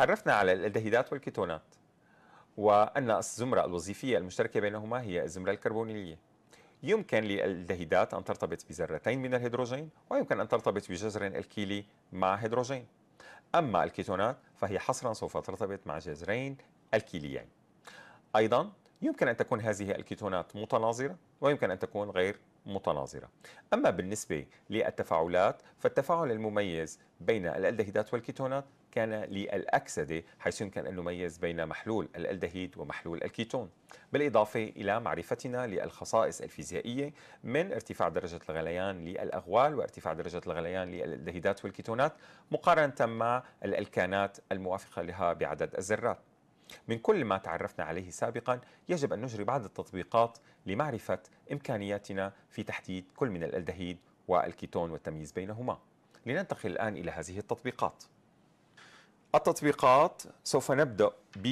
تعرفنا على الالدهيدات والكيتونات وأن الزمرة الوظيفية المشتركة بينهما هي الزمرة الكربونيلية يمكن للالدهيدات أن ترتبط بذرتين من الهيدروجين ويمكن أن ترتبط بجذر الكيلي مع هيدروجين أما الكيتونات فهي حصرا سوف ترتبط مع جذرين الكيليين أيضا يمكن أن تكون هذه الكيتونات متناظرة ويمكن أن تكون غير متناظرة أما بالنسبة للتفاعلات فالتفاعل المميز بين الالدهيدات والكيتونات كان للأكسدة حيث يمكن أن نميز بين محلول الألدهيد ومحلول الكيتون بالإضافة إلى معرفتنا للخصائص الفيزيائية من ارتفاع درجة الغليان للأغوال وارتفاع درجة الغليان للألدهيدات والكيتونات مقارنة مع الألكانات الموافقة لها بعدد الذرات من كل ما تعرفنا عليه سابقا يجب أن نجري بعض التطبيقات لمعرفة إمكانياتنا في تحديد كل من الألدهيد والكيتون والتمييز بينهما لننتقل الآن إلى هذه التطبيقات التطبيقات سوف نبدأ ب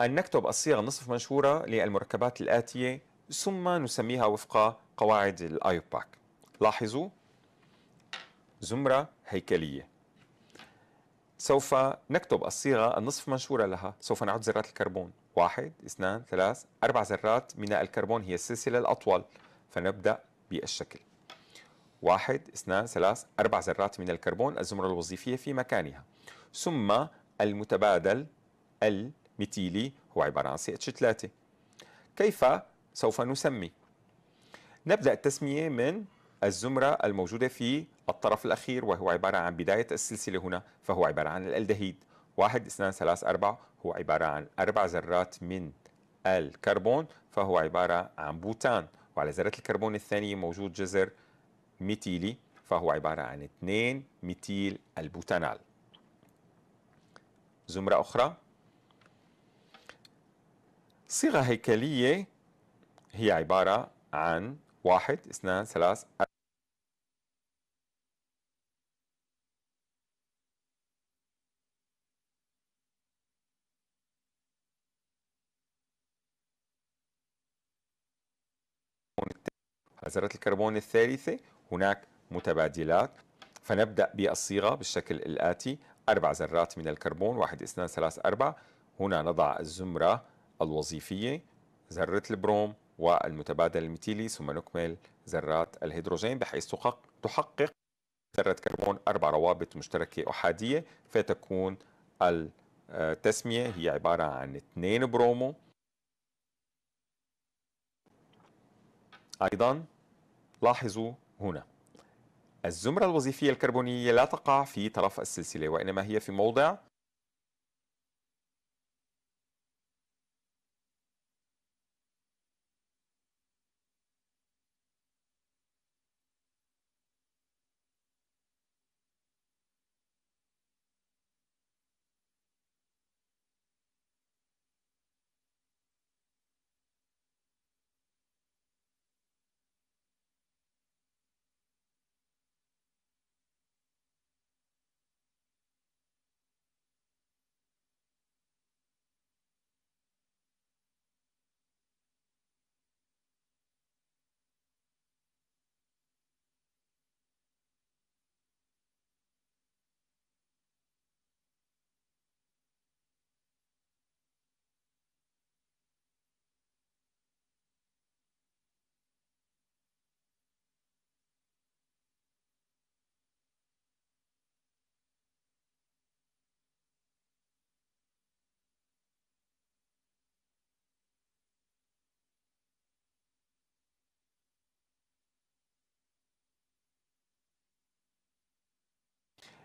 أن نكتب الصيغة النصف منشورة للمركبات الآتية ثم نسميها وفق قواعد الآيوباك لاحظوا زمرة هيكلية سوف نكتب الصيغة النصف منشورة لها سوف نعد ذرات الكربون واحد اثنان ثلاث أربع ذرات من الكربون هي السلسلة الأطول فنبدأ بالشكل واحد اثنان ثلاث أربع ذرات من الكربون الزمرة الوظيفية في مكانها ثم المتبادل الميتيلي هو عبارة عن CH3 كيف سوف نسمي؟ نبدأ التسمية من الزمرة الموجودة في الطرف الأخير وهو عبارة عن بداية السلسلة هنا فهو عبارة عن الألدهيد واحد اثنان ثلاث أربعة هو عبارة عن أربع ذرات من الكربون فهو عبارة عن بوتان وعلى ذرة الكربون الثانية موجود جزر ميتيلي فهو عبارة عن 2 ميتيل البوتانال زمرة أخرى صيغة هيكلية هي عبارة عن واحد اثنان ثلاث ذرة الكربون الثالثة هناك متبادلات فنبدأ بالصيغة بالشكل الآتي أربع ذرات من الكربون واحد اثنان ثلاث أربع هنا نضع الزمرة الوظيفية ذرة البروم والمتبادل الميتيلي ثم نكمل ذرات الهيدروجين بحيث تحقق ذرة كربون أربع روابط مشتركة أحادية فتكون التسمية هي عبارة عن اثنين برومو أيضا لاحظوا هنا الزمرة الوظيفية الكربونية لا تقع في طرف السلسلة وإنما هي في موضع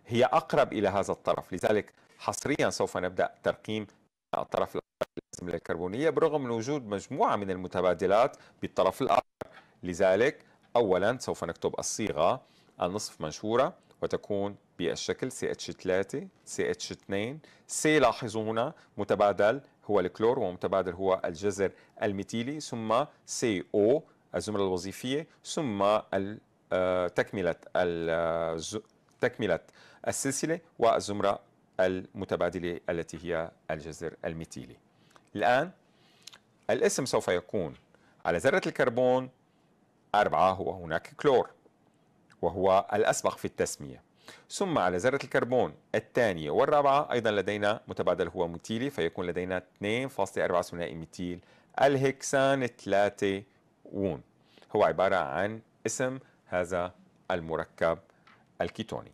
هي أقرب إلى هذا الطرف لذلك حصريا سوف نبدأ ترقيم الطرف الأزمة الكربونية برغم من وجود مجموعة من المتبادلات بالطرف الآخر لذلك أولا سوف نكتب الصيغة النصف منشورة وتكون بالشكل CH3 CH2 C لاحظوا هنا متبادل هو الكلور ومتبادل هو الجزر الميتيلي ثم CO الزمرة الوظيفية ثم آه، تكملة آه، تكملة السلسلة والزمرة المتبادلة التي هي الجزر الميتيلي الآن الاسم سوف يكون على ذرة الكربون أربعة هو هناك كلور وهو الأسبق في التسمية ثم على ذرة الكربون الثانية والرابعة أيضا لدينا متبادل هو ميتيلي فيكون لدينا 2.4 ثنائي ميتيل الهكسان 3 وون هو عبارة عن اسم هذا المركب الكيتوني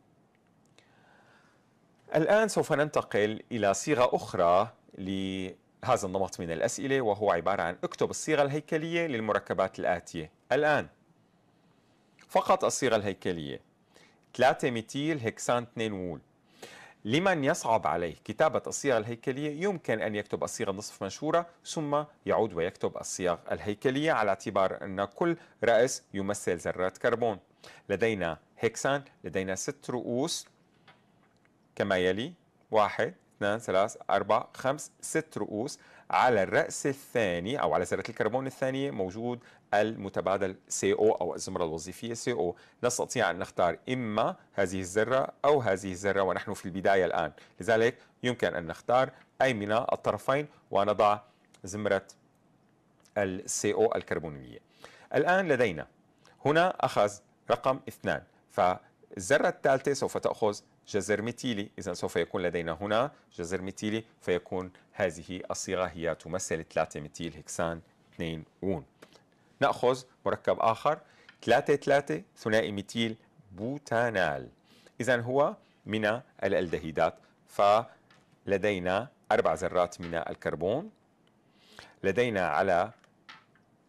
الآن سوف ننتقل إلى صيغة أخرى لهذا النمط من الأسئلة وهو عبارة عن اكتب الصيغة الهيكلية للمركبات الآتية الآن فقط الصيغة الهيكلية 3 ميتيل هكسان 2 وول لمن يصعب عليه كتابة الصيغة الهيكلية يمكن أن يكتب الصيغة النصف منشورة ثم يعود ويكتب الصيغ الهيكلية على اعتبار أن كل رأس يمثل ذرات كربون لدينا هيكسان لدينا ست رؤوس كما يلي واحد اثنان ثلاث أربع خمس ست رؤوس على الرأس الثاني أو على ذرة الكربون الثانية موجود المتبادل CO أو الزمرة الوظيفية CO نستطيع أن نختار إما هذه الذرة أو هذه الذرة ونحن في البداية الآن لذلك يمكن أن نختار أي من الطرفين ونضع زمرة السي او الكربونية الآن لدينا هنا أخذ رقم اثنان فالذرة الثالثة سوف تأخذ جذر ميتيلي إذا سوف يكون لدينا هنا جذر ميتيلي فيكون هذه الصيغة هي تمثل 3 ميتيل هكسان 2 ون نأخذ مركب آخر 3 3 ثنائي ميتيل بوتانال إذا هو من الألدهيدات فلدينا أربع ذرات من الكربون لدينا على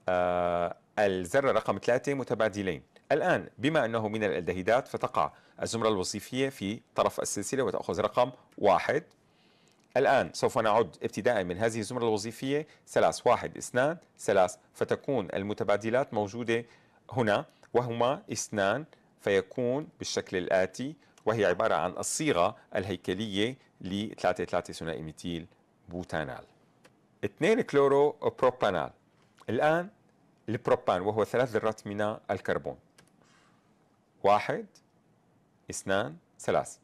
آه الذرة رقم ثلاثة متبادلين الآن بما أنه من الألدهيدات فتقع الزمرة الوصيفية في طرف السلسلة وتأخذ رقم واحد الآن سوف نعد ابتداء من هذه الزمرة الوظيفية ثلاث واحد اثنان ثلاث فتكون المتبادلات موجودة هنا وهما اثنان فيكون بالشكل الآتي وهي عبارة عن الصيغة الهيكلية ل 3 ثنائي ميتيل بوتانال 2 كلورو بروبانال الآن البروبان وهو ثلاث ذرات من الكربون واحد اثنان ثلاث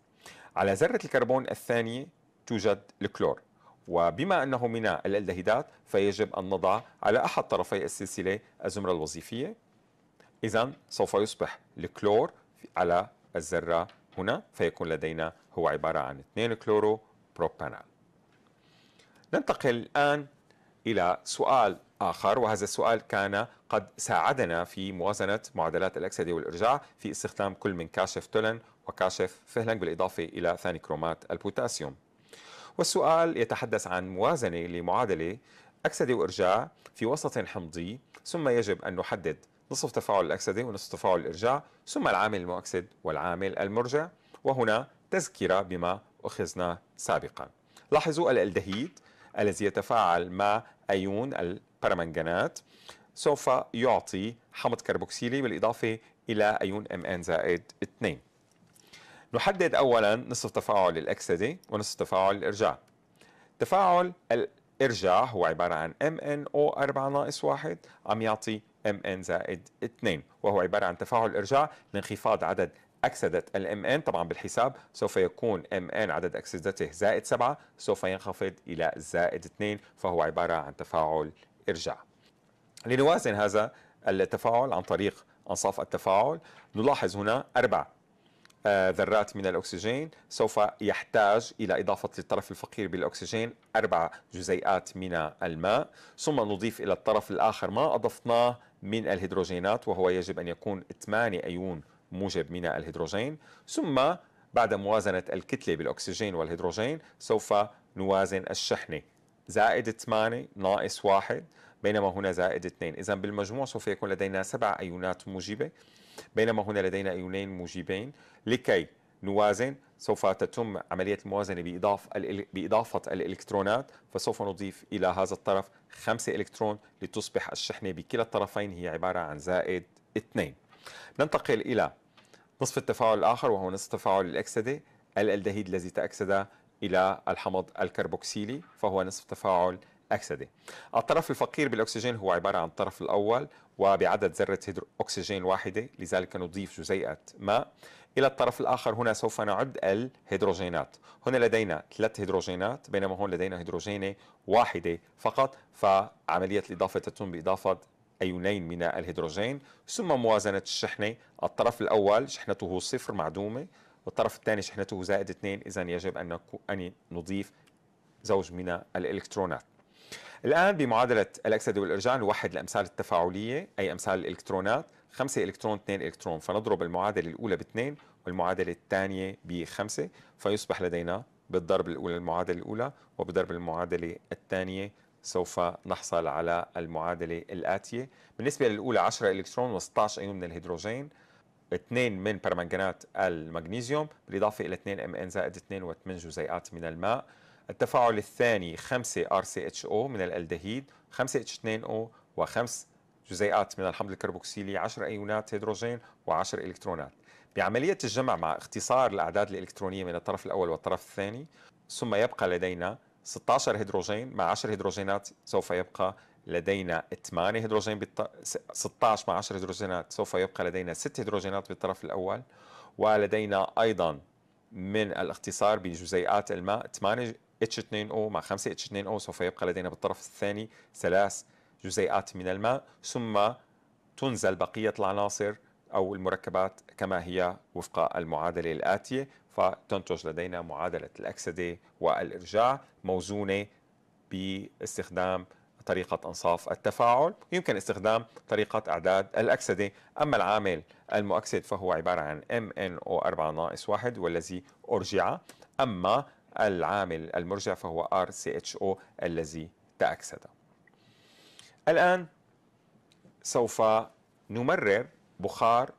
على ذرة الكربون الثانية توجد الكلور وبما أنه من الالدهيدات فيجب أن نضع على أحد طرفي السلسلة الزمرة الوظيفية إذا سوف يصبح الكلور على الذرة هنا فيكون لدينا هو عبارة عن 2 كلورو بروبانال ننتقل الآن إلى سؤال آخر وهذا السؤال كان قد ساعدنا في موازنة معادلات الأكسدة والإرجاع في استخدام كل من كاشف تولن وكاشف فهلنج بالإضافة إلى ثاني كرومات البوتاسيوم والسؤال يتحدث عن موازنة لمعادلة أكسدة وإرجاع في وسط حمضي ثم يجب أن نحدد نصف تفاعل الأكسدة ونصف تفاعل الإرجاع ثم العامل المؤكسد والعامل المرجع وهنا تذكرة بما أخذنا سابقا لاحظوا الالدهيد الذي يتفاعل مع أيون البرمنجانات سوف يعطي حمض كربوكسيلي بالإضافة إلى أيون ام ان زائد 2 نحدد أولا نصف تفاعل الأكسدة ونصف تفاعل الإرجاع تفاعل الإرجاع هو عبارة عن MnO4 ناقص 1 عم يعطي MN زائد 2 وهو عبارة عن تفاعل إرجاع لانخفاض عدد أكسدت الام ان طبعا بالحساب سوف يكون ام ان عدد أكسدته زائد 7 سوف ينخفض إلى زائد 2 فهو عبارة عن تفاعل إرجاع لنوازن هذا التفاعل عن طريق أنصاف التفاعل نلاحظ هنا أربع آه، ذرات من الأكسجين سوف يحتاج إلى إضافة للطرف الفقير بالأكسجين أربع جزيئات من الماء ثم نضيف إلى الطرف الآخر ما أضفناه من الهيدروجينات وهو يجب أن يكون 8 أيون موجب من الهيدروجين ثم بعد موازنة الكتلة بالأكسجين والهيدروجين سوف نوازن الشحنة زائد 8 ناقص 1 بينما هنا زائد 2 إذا بالمجموع سوف يكون لدينا سبع أيونات موجبة بينما هنا لدينا أيونين موجبين لكي نوازن سوف تتم عملية الموازنة بإضافة, بإضافة الإلكترونات فسوف نضيف إلى هذا الطرف 5 إلكترون لتصبح الشحنة بكلا الطرفين هي عبارة عن زائد 2 ننتقل إلى نصف التفاعل الآخر وهو نصف تفاعل الأكسدة الألدهيد الذي تأكسد إلى الحمض الكربوكسيلي فهو نصف تفاعل أكسدة الطرف الفقير بالأكسجين هو عبارة عن الطرف الأول وبعدد ذرة أكسجين واحدة لذلك نضيف جزيئة ماء إلى الطرف الآخر هنا سوف نعد الهيدروجينات هنا لدينا ثلاث هيدروجينات بينما هون لدينا هيدروجينة واحدة فقط فعملية الإضافة تتم بإضافة أيونين من الهيدروجين ثم موازنة الشحنة الطرف الأول شحنته صفر معدومة والطرف الثاني شحنته زائد اثنين إذا يجب أن أن نضيف زوج من الإلكترونات الآن بمعادلة الأكسدة والإرجاع نوحد الأمثال التفاعلية أي أمثال الإلكترونات 5 إلكترون 2 إلكترون فنضرب المعادلة الأولى باثنين والمعادلة الثانية بخمسة فيصبح لدينا بالضرب الأولى المعادلة الأولى وبضرب المعادلة الثانية سوف نحصل على المعادلة الآتية بالنسبة للأولى 10 إلكترون و16 أيون من الهيدروجين 2 من برمنجانات المغنيزيوم بالإضافة إلى 2 ام ان زائد 2 و8 جزيئات من الماء التفاعل الثاني 5 ار سي اتش او من الالدهيد 5 اتش 2 او 5 جزيئات من الحمض الكربوكسيلي 10 ايونات هيدروجين و10 الكترونات بعملية الجمع مع اختصار الأعداد الإلكترونية من الطرف الأول والطرف الثاني ثم يبقى لدينا 16 هيدروجين مع 10 هيدروجينات سوف يبقى لدينا 8 هيدروجين بالط... 16 مع 10 هيدروجينات سوف يبقى لدينا 6 هيدروجينات بالطرف الأول ولدينا أيضا من الاختصار بجزيئات الماء 8 H2O مع 5 H2O سوف يبقى لدينا بالطرف الثاني ثلاث جزيئات من الماء ثم تنزل بقية العناصر أو المركبات كما هي وفق المعادلة الآتية فتنتج لدينا معادلة الأكسدة والإرجاع موزونة باستخدام طريقة أنصاف التفاعل يمكن استخدام طريقة أعداد الأكسدة أما العامل المؤكسد فهو عبارة عن MnO4-1 والذي أرجع أما العامل المرجع فهو RCHO الذي تأكسد الآن سوف نمرر بخار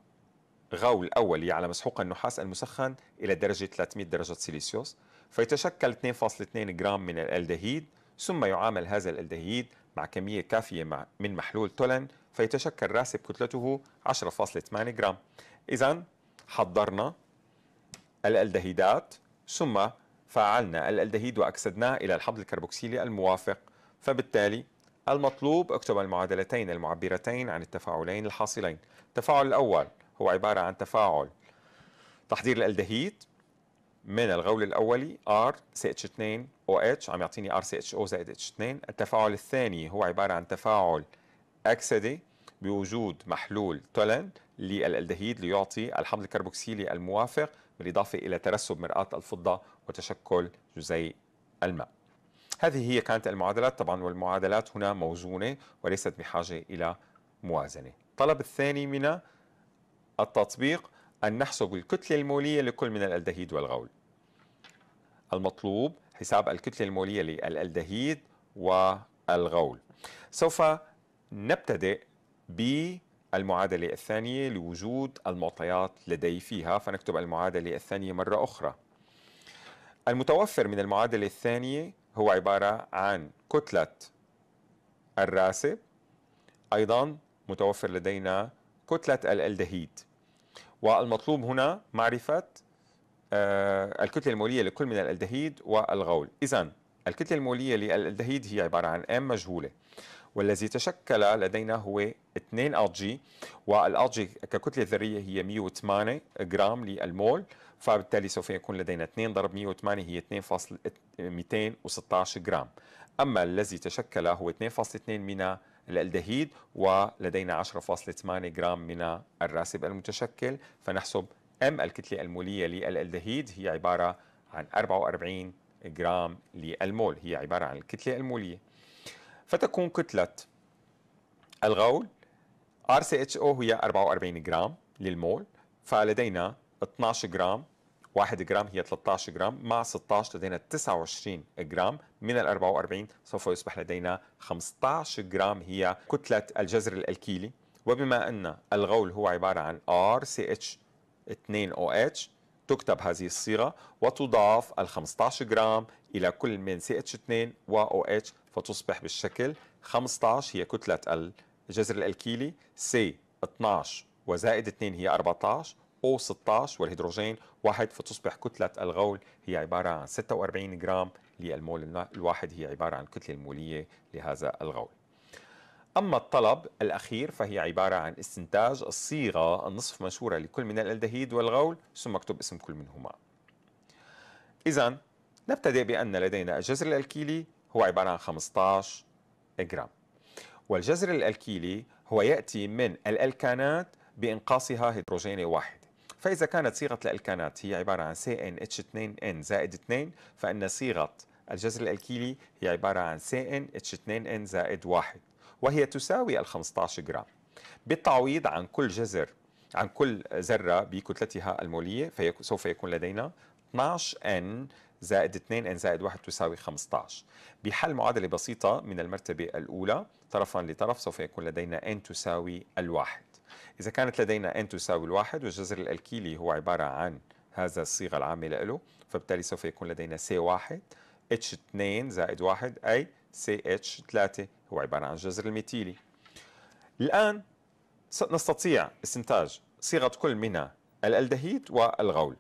غول أولي يعني على مسحوق النحاس المسخن إلى درجة 300 درجة سيليسيوس فيتشكل 2.2 جرام من الألدهيد ثم يعامل هذا الألدهيد مع كمية كافية من محلول تولن فيتشكل راسب كتلته 10.8 جرام إذا حضرنا الألدهيدات ثم فعلنا الألدهيد وأكسدناه إلى الحمض الكربوكسيلي الموافق فبالتالي المطلوب اكتب المعادلتين المعبرتين عن التفاعلين الحاصلين التفاعل الأول هو عبارة عن تفاعل تحضير الالدهيد من الغول الأولي RCH2OH عم يعطيني RCHO زائد H2 التفاعل الثاني هو عبارة عن تفاعل أكسدي بوجود محلول تولن للالدهيد ليعطي الحمض الكربوكسيلي الموافق بالإضافة إلى ترسب مرآة الفضة وتشكل جزيء الماء هذه هي كانت المعادلات طبعا والمعادلات هنا موزونة وليست بحاجة إلى موازنة الطلب الثاني من التطبيق أن نحسب الكتلة المولية لكل من الألدهيد والغول المطلوب حساب الكتلة المولية للألدهيد والغول سوف نبتدئ بالمعادلة الثانية لوجود المعطيات لدي فيها فنكتب المعادلة الثانية مرة أخرى المتوفر من المعادلة الثانية هو عبارة عن كتلة الراسب أيضا متوفر لدينا كتلة الالدهيد والمطلوب هنا معرفة آه، الكتلة المولية لكل من الالدهيد والغول إذا الكتلة المولية للالدهيد هي عبارة عن M مجهولة والذي تشكل لدينا هو 2 ار جي والار جي ككتله ذريه هي 108 جرام للمول فبالتالي سوف يكون لدينا 2 ضرب 108 هي 2.216 جرام اما الذي تشكل هو 2.2 من الالدهيد ولدينا 10.8 جرام من الراسب المتشكل فنحسب ام الكتله الموليه للالدهيد هي عباره عن 44 جرام للمول هي عباره عن الكتله الموليه فتكون كتلة الغول RCHO هي 44 جرام للمول فلدينا 12 جرام 1 جرام هي 13 جرام مع 16 لدينا 29 جرام من ال 44 سوف يصبح لدينا 15 جرام هي كتلة الجذر الألكيلي وبما أن الغول هو عبارة عن RCH2OH تكتب هذه الصيغة وتضاف ال 15 جرام إلى كل من CH2 و اتش فتصبح بالشكل 15 هي كتلة الجذر الألكيلي C 12 وزائد 2 هي 14 O 16 والهيدروجين واحد فتصبح كتلة الغول هي عبارة عن 46 جرام للمول الواحد هي عبارة عن الكتلة المولية لهذا الغول أما الطلب الأخير فهي عبارة عن استنتاج الصيغة النصف منشورة لكل من الألدهيد والغول ثم اكتب اسم كل منهما إذا نبتدئ بأن لدينا الجزر الألكيلي هو عبارة عن 15 جرام والجزر الألكيلي هو يأتي من الألكانات بإنقاصها هيدروجين واحد فإذا كانت صيغة الألكانات هي عبارة عن CnH2n زائد 2 فإن صيغة الجزر الألكيلي هي عبارة عن CnH2n زائد 1 وهي تساوي ال 15 جرام بالتعويض عن كل جزر عن كل ذرة بكتلتها المولية فسوف يكون لدينا 12N زائد 2 ان زائد 1 تساوي 15 بحل معادلة بسيطة من المرتبة الأولى طرفا لطرف سوف يكون لدينا ان تساوي الواحد إذا كانت لدينا ان تساوي الواحد والجذر الألكيلي هو عبارة عن هذا الصيغة العامة له فبالتالي سوف يكون لدينا سي 1 اتش 2 زايد 1 اي سي اتش 3 هو عبارة عن الجذر الميتيلي الآن نستطيع استنتاج صيغة كل من الالدهيد والغول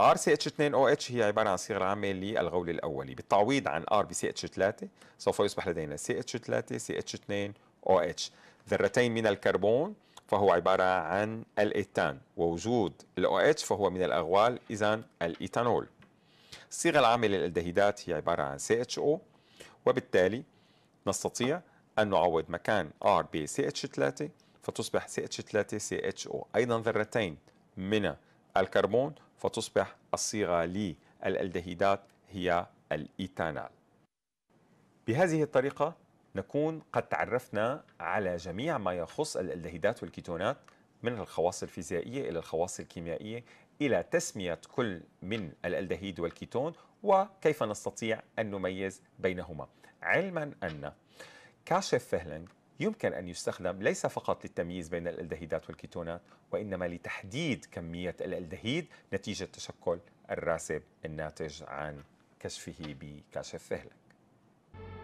ار سي اتش 2 او اتش هي عباره عن صيغه عامه للغول الاولي بالتعويض عن ار بي سي اتش 3 سوف يصبح لدينا سي اتش 3 سي اتش 2 او اتش ذرتين من الكربون فهو عباره عن الايتان ووجود الاو اتش فهو من الاغوال اذا الايثانول الصيغه العامه للالدهيدات هي عباره عن سي اتش او وبالتالي نستطيع ان نعوض مكان ار بي سي اتش 3 فتصبح سي اتش 3 سي اتش او ايضا ذرتين من الكربون فتصبح الصيغة للالدهيدات هي الإيتانال بهذه الطريقة نكون قد تعرفنا على جميع ما يخص الالدهيدات والكيتونات من الخواص الفيزيائية إلى الخواص الكيميائية إلى تسمية كل من الالدهيد والكيتون وكيف نستطيع أن نميز بينهما علما أن كاشف فهلنج يمكن أن يستخدم ليس فقط للتمييز بين الألدهيدات والكيتونات وإنما لتحديد كمية الألدهيد نتيجة تشكل الراسب الناتج عن كشفه بكاشف فهلك